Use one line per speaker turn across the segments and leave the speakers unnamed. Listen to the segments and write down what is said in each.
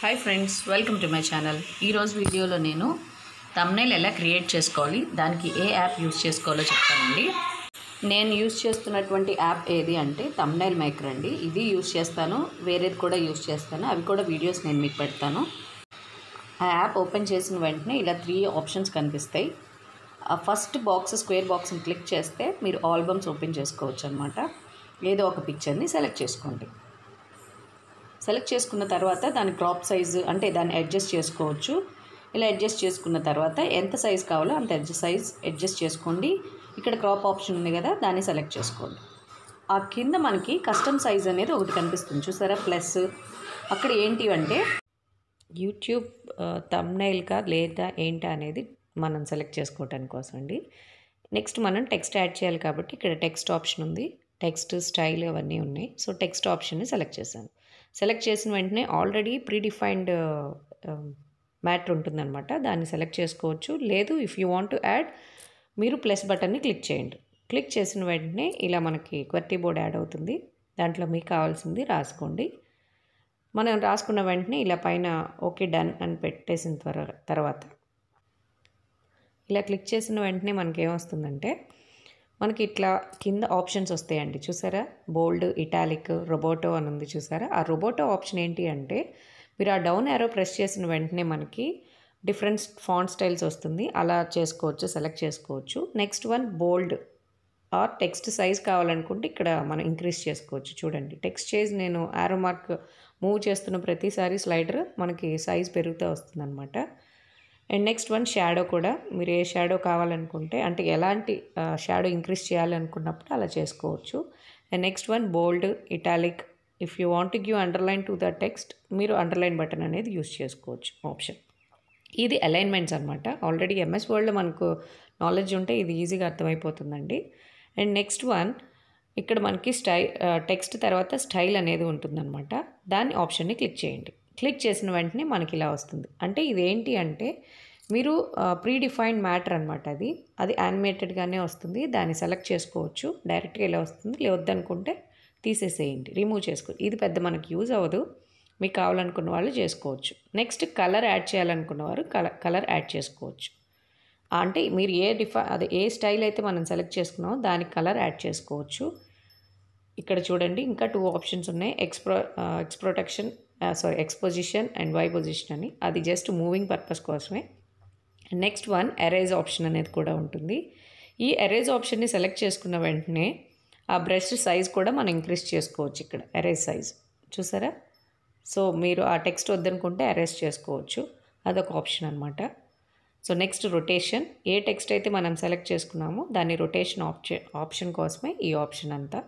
hi friends welcome to my channel ఈరోజు వీడియోలో నేను తమ్నైల్ ఎలా క్రియేట్ చేసుకోవాలి దానికి ఏ యాప్ యూస్ చేసుకోవాలో చెప్తానండి నేను యూస్ చేస్తున్నటువంటి యాప్ ఏది అంటే తమ్నైల్ మేకర్ అండి ఇది యూస్ చేస్తాను వేరేది కూడా యూస్ చేస్తాను అవి కూడా వీడియోస్ నేను మీకు పెడతాను ఆ యాప్ ఓపెన్ చేసిన వెంటనే ఇలా త్రీ ఆప్షన్స్ కనిపిస్తాయి ఫస్ట్ బాక్స్ స్క్వేర్ బాక్స్ని క్లిక్ చేస్తే మీరు ఆల్బమ్స్ ఓపెన్ చేసుకోవచ్చు అనమాట ఏదో ఒక పిక్చర్ని సెలెక్ట్ చేసుకోండి సెలెక్ట్ చేసుకున్న తర్వాత దాని క్రాప్ సైజు అంటే దాన్ని అడ్జస్ట్ చేసుకోవచ్చు ఇలా అడ్జస్ట్ చేసుకున్న తర్వాత ఎంత సైజ్ కావాలో అంత అడ్జస్ట్ సైజ్ అడ్జస్ట్ చేసుకోండి ఇక్కడ క్రాప్ ఆప్షన్ ఉంది కదా దాన్ని సెలెక్ట్ చేసుకోండి ఆ కింద మనకి కస్టమ్ సైజ్ అనేది ఒకటి కనిపిస్తుంది చూసారా ప్లస్ అక్కడ ఏంటి అంటే యూట్యూబ్ తమ్నైల్గా లేదా ఏంటా అనేది మనం సెలెక్ట్ చేసుకోవటానికి కోసం అండి నెక్స్ట్ మనం టెక్స్ట్ యాడ్ చేయాలి కాబట్టి ఇక్కడ టెక్స్ట్ ఆప్షన్ ఉంది టెక్స్ట్ స్టైల్ అవన్నీ ఉన్నాయి సో టెక్స్ట్ ఆప్షన్ని సెలెక్ట్ చేశాను సెలెక్ట్ చేసిన వెంటనే ఆల్రెడీ ప్రీడిఫైన్డ్ మ్యాటర్ ఉంటుందన్నమాట దాన్ని సెలెక్ట్ చేసుకోవచ్చు లేదు if you want to add మీరు ప్లస్ బటన్ని క్లిక్ చేయండి క్లిక్ చేసిన వెంటనే ఇలా మనకి క్వర్టీ బోర్డ్ యాడ్ అవుతుంది దాంట్లో మీకు కావాల్సింది రాసుకోండి మనం రాసుకున్న వెంటనే ఇలా పైన ఓకే డన్ అని పెట్టేసిన తర్వాత ఇలా క్లిక్ చేసిన వెంటనే మనకేమొస్తుందంటే మనకి ఇట్లా కింద ఆప్షన్స్ వస్తాయండి చూసారా బోల్డ్ ఇటాలిక్ రొబోటో అని ఉంది చూసారా ఆ రొబోటో ఆప్షన్ ఏంటి అంటే మీరు ఆ డౌన్ యారో ప్రెస్ చేసిన వెంటనే మనకి డిఫరెంట్ ఫాంట్ స్టైల్స్ వస్తుంది అలా చేసుకోవచ్చు సెలెక్ట్ చేసుకోవచ్చు next one bold or text size కావాలనుకుంటే ఇక్కడ మనం ఇంక్రీజ్ చేసుకోవచ్చు చూడండి టెక్స్ట్ చేజ్ నేను ఆరో మార్క్ మూవ్ చేస్తున్న ప్రతిసారి స్లైడర్ మనకి సైజ్ పెరుగుతూ వస్తుందన్నమాట అండ్ నెక్స్ట్ వన్ షాడో కూడా మీరు ఏ షాడో కావాలనుకుంటే అంటే ఎలాంటి షాడో ఇంక్రీజ్ చేయాలనుకున్నప్పుడు అలా చేసుకోవచ్చు and next one bold italic if you want to give underline to the text మీరు అండర్లైన్ బటన్ అనేది యూస్ చేసుకోవచ్చు ఆప్షన్ ఇది అలైన్మెంట్స్ అనమాట ఆల్రెడీ ఎంఎస్ వరల్డ్లో మనకు నాలెడ్జ్ ఉంటే ఇది ఈజీగా అర్థమైపోతుందండి అండ్ నెక్స్ట్ వన్ ఇక్కడ మనకి స్టై టెక్స్ట్ తర్వాత స్టైల్ అనేది ఉంటుందన్నమాట దాని ఆప్షన్ని క్లిక్ చేయండి క్లిక్ చేసిన వెంటనే మనకి ఇలా వస్తుంది అంటే ఇదేంటి అంటే మీరు ప్రీడిఫైన్డ్ మ్యాటర్ అనమాట అది అది యానిమేటెడ్గానే వస్తుంది దాన్ని సెలెక్ట్ చేసుకోవచ్చు డైరెక్ట్గా ఇలా వస్తుంది లేవద్దనుకుంటే తీసేసేయండి రిమూవ్ చేసుకో ఇది పెద్ద మనకి యూజ్ అవ్వదు మీకు కావాలనుకున్న వాళ్ళు చేసుకోవచ్చు నెక్స్ట్ కలర్ యాడ్ చేయాలనుకున్న వారు కలర్ కలర్ యాడ్ చేసుకోవచ్చు అంటే మీరు ఏ డిఫై అదే ఏ స్టైల్ అయితే మనం సెలెక్ట్ చేసుకున్నామో దానికి కలర్ యాడ్ చేసుకోవచ్చు ఇక్కడ చూడండి ఇంకా టూ ఆప్షన్స్ ఉన్నాయి X X protection sorry X position and Y position అని అది జస్ట్ మూవింగ్ పర్పస్ కోసమే నెక్స్ట్ వన్ ఎరేజ్ ఆప్షన్ అనేది కూడా ఉంటుంది ఈ ఎరేజ్ ఆప్షన్ని సెలెక్ట్ చేసుకున్న వెంటనే ఆ బ్రష్ సైజ్ కూడా మనం ఇంక్రీజ్ చేసుకోవచ్చు ఇక్కడ ఎరేజ్ సైజ్ చూసారా సో మీరు ఆ టెక్స్ట్ వద్దనుకుంటే అరేజ్ చేసుకోవచ్చు అదొక ఆప్షన్ అనమాట సో నెక్స్ట్ రొటేషన్ ఏ టెక్స్ట్ అయితే మనం సెలెక్ట్ చేసుకున్నామో దాన్ని రొటేషన్ ఆప్షన్ ఆప్షన్ కోసమే ఈ ఆప్షన్ అంతా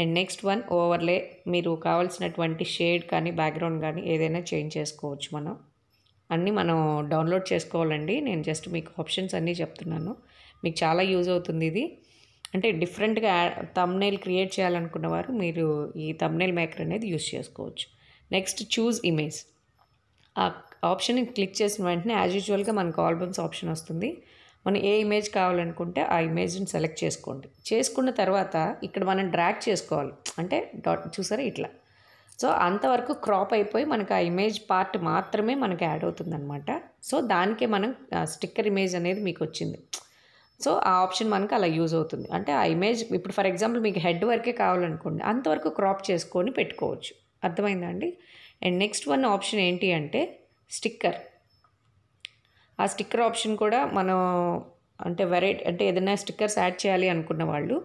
అండ్ నెక్స్ట్ వన్ ఓవర్లే మీరు కావాల్సినటువంటి షేడ్ కానీ బ్యాక్గ్రౌండ్ కానీ ఏదైనా చేంజ్ చేసుకోవచ్చు మనం అన్నీ మనం డౌన్లోడ్ చేసుకోవాలండి నేను జస్ట్ మీకు ఆప్షన్స్ అన్నీ చెప్తున్నాను మీకు చాలా యూజ్ అవుతుంది ఇది అంటే డిఫరెంట్గా తమ్నేల్ క్రియేట్ చేయాలనుకున్న వారు మీరు ఈ తమ్నేల్ మేకర్ అనేది యూజ్ చేసుకోవచ్చు నెక్స్ట్ చూజ్ ఇమేజ్ ఆ ఆప్షన్ క్లిక్ చేసిన వెంటనే యాజ్ యూజువల్గా మనకు ఆల్బమ్స్ ఆప్షన్ వస్తుంది మనం ఏ ఇమేజ్ కావాలనుకుంటే ఆ ఇమేజ్ని సెలెక్ట్ చేసుకోండి చేసుకున్న తర్వాత ఇక్కడ మనం డ్రాక్ చేసుకోవాలి అంటే డాట్ చూసారా ఇట్లా సో అంతవరకు క్రాప్ అయిపోయి మనకు ఆ ఇమేజ్ పార్ట్ మాత్రమే మనకు యాడ్ అవుతుందన్నమాట సో దానికే మనం స్టిక్కర్ ఇమేజ్ అనేది మీకు వచ్చింది సో ఆ ఆప్షన్ మనకు అలా యూజ్ అవుతుంది అంటే ఆ ఇమేజ్ ఇప్పుడు ఫర్ ఎగ్జాంపుల్ మీకు హెడ్ వరకే కావాలనుకోండి అంతవరకు క్రాప్ చేసుకొని పెట్టుకోవచ్చు అర్థమైందండి అండ్ నెక్స్ట్ వన్ ఆప్షన్ ఏంటి అంటే స్టిక్కర్ ఆ స్టిక్కర్ ఆప్షన్ కూడా మనం అంటే వెరైటీ అంటే ఏదైనా స్టిక్కర్స్ యాడ్ చేయాలి అనుకున్న వాళ్ళు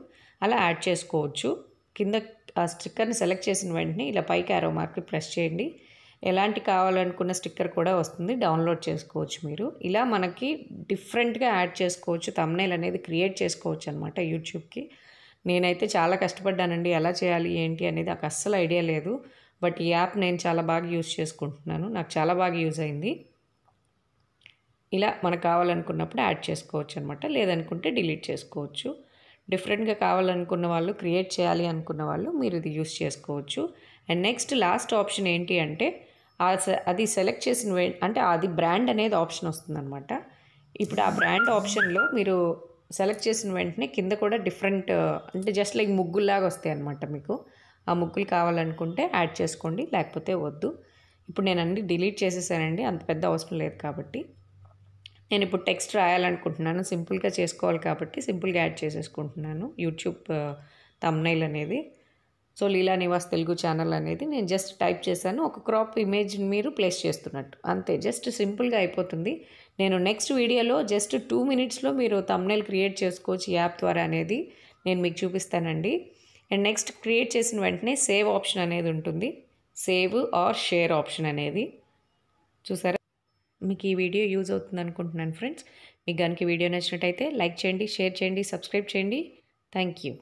అలా యాడ్ చేసుకోవచ్చు కింద ఆ స్టిక్కర్ని సెలెక్ట్ చేసిన వెంటనే ఇలా పైకి ఆరో మార్క్ ప్రెస్ చేయండి ఎలాంటి కావాలనుకున్న స్టిక్కర్ కూడా వస్తుంది డౌన్లోడ్ చేసుకోవచ్చు మీరు ఇలా మనకి డిఫరెంట్గా యాడ్ చేసుకోవచ్చు తమ్నైల్ అనేది క్రియేట్ చేసుకోవచ్చు అనమాట యూట్యూబ్కి నేనైతే చాలా కష్టపడ్డానండి ఎలా చేయాలి ఏంటి అనేది నాకు అస్సలు ఐడియా లేదు బట్ ఈ యాప్ నేను చాలా బాగా యూజ్ చేసుకుంటున్నాను నాకు చాలా బాగా యూజ్ అయింది ఇలా మనకు కావాలనుకున్నప్పుడు యాడ్ చేసుకోవచ్చు అనమాట లేదనుకుంటే డిలీట్ చేసుకోవచ్చు డిఫరెంట్గా కావాలనుకున్న వాళ్ళు క్రియేట్ చేయాలి అనుకున్న వాళ్ళు మీరు ఇది యూస్ చేసుకోవచ్చు అండ్ నెక్స్ట్ లాస్ట్ ఆప్షన్ ఏంటి అంటే అది సెలెక్ట్ చేసిన అంటే అది బ్రాండ్ అనేది ఆప్షన్ వస్తుందన్నమాట ఇప్పుడు ఆ బ్రాండ్ ఆప్షన్లో మీరు సెలెక్ట్ చేసిన వెంటనే కింద కూడా డిఫరెంట్ అంటే జస్ట్ లైక్ ముగ్గుల్లాగా వస్తాయి అనమాట మీకు ఆ ముగ్గులు కావాలనుకుంటే యాడ్ చేసుకోండి లేకపోతే వద్దు ఇప్పుడు నేను అన్ని డిలీట్ చేసేసానండి అంత పెద్ద అవసరం లేదు కాబట్టి నేను ఇప్పుడు టెక్స్ట్ రాయాలనుకుంటున్నాను సింపుల్గా చేసుకోవాలి కాబట్టి సింపుల్గా యాడ్ చేసేసుకుంటున్నాను యూట్యూబ్ తమ్నైల్ అనేది సో లీలా నివాస్ తెలుగు ఛానల్ అనేది నేను జస్ట్ టైప్ చేశాను ఒక క్రాప్ ఇమేజ్ మీరు ప్లేస్ చేస్తున్నట్టు అంతే జస్ట్ సింపుల్గా అయిపోతుంది నేను నెక్స్ట్ వీడియోలో జస్ట్ టూ మినిట్స్లో మీరు తమ్నైల్ క్రియేట్ చేసుకోవచ్చు యాప్ ద్వారా అనేది నేను మీకు చూపిస్తానండి అండ్ నెక్స్ట్ క్రియేట్ చేసిన వెంటనే సేవ్ ఆప్షన్ అనేది ఉంటుంది సేవ్ ఆర్ షేర్ ఆప్షన్ అనేది చూసారా మీకు ఈ వీడియో యూజ్ అవుతుంది అనుకుంటున్నాను ఫ్రెండ్స్ మీకు కనుక వీడియో నచ్చినట్టయితే లైక్ చేయండి షేర్ చేయండి సబ్స్క్రైబ్ చేయండి థ్యాంక్ యూ